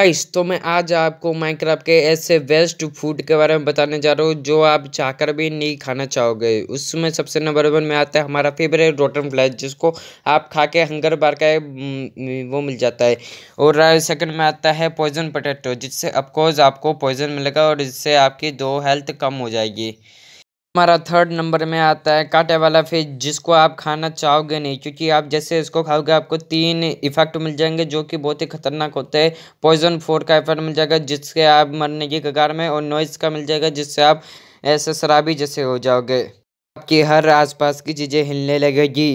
guys तो मैं आज आपको माइनक्राफ्ट के ऐसे वेस्ट फूड के बारे में बताने जा रहा हूँ जो आप चाहकर भी नहीं खाना चाहोगे उसमें सबसे नंबर वन में आता है हमारा फेवरेट रोटन फ्लाई जिसको आप खा के हंगर बार का वो मिल जाता है और सेकंड में आता है पॉइजन पोटैटो जिससे अफकोर्स आपको पॉइजन मिलेगा और इससे आपकी दो हेल्थ कम हो जाएगी हमारा थर्ड नंबर में आता है कांटे वाला फिश जिसको आप खाना चाहोगे नहीं क्योंकि आप जैसे इसको खाओगे आपको तीन इफेक्ट मिल जाएंगे जो कि बहुत ही खतरनाक होते हैं पॉइजन फोर का इफेक्ट मिल जाएगा जिससे आप मरने की कगार में और नॉइज़ का मिल जाएगा जिससे आप ऐसे शराबी जैसे हो जाओगे आपकी हर आसपास की चीज़ें हिलने लगेगी